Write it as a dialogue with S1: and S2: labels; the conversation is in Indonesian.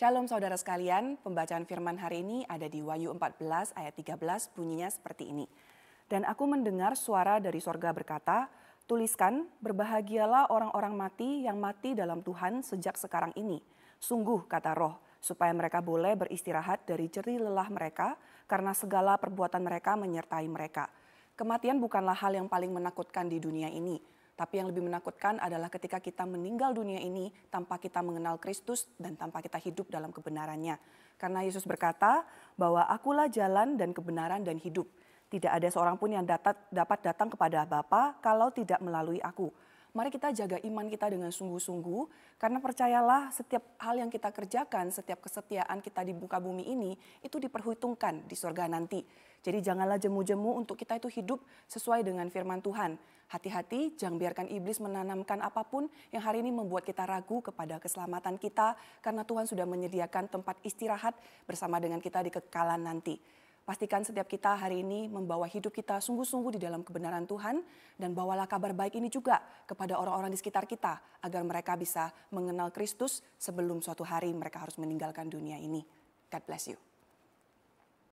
S1: Shalom saudara sekalian, pembacaan firman hari ini ada di Wahyu 14 ayat 13 bunyinya seperti ini. Dan aku mendengar suara dari sorga berkata, tuliskan, berbahagialah orang-orang mati yang mati dalam Tuhan sejak sekarang ini. Sungguh kata roh, supaya mereka boleh beristirahat dari ceri lelah mereka karena segala perbuatan mereka menyertai mereka. Kematian bukanlah hal yang paling menakutkan di dunia ini, tapi yang lebih menakutkan adalah ketika kita meninggal dunia ini tanpa kita mengenal Kristus dan tanpa kita hidup dalam kebenarannya. Karena Yesus berkata bahwa akulah jalan dan kebenaran dan hidup. Tidak ada seorang pun yang dapat datang kepada Bapa kalau tidak melalui aku mari kita jaga iman kita dengan sungguh-sungguh, karena percayalah setiap hal yang kita kerjakan, setiap kesetiaan kita di muka bumi ini, itu diperhitungkan di surga nanti. Jadi janganlah jemu-jemu untuk kita itu hidup sesuai dengan firman Tuhan. Hati-hati, jangan biarkan iblis menanamkan apapun yang hari ini membuat kita ragu kepada keselamatan kita, karena Tuhan sudah menyediakan tempat istirahat bersama dengan kita di kekalan nanti. Pastikan setiap kita hari ini membawa hidup kita sungguh-sungguh di dalam kebenaran Tuhan dan bawalah kabar baik ini juga kepada orang-orang di sekitar kita agar mereka bisa mengenal Kristus sebelum suatu hari mereka harus meninggalkan dunia ini. God bless you.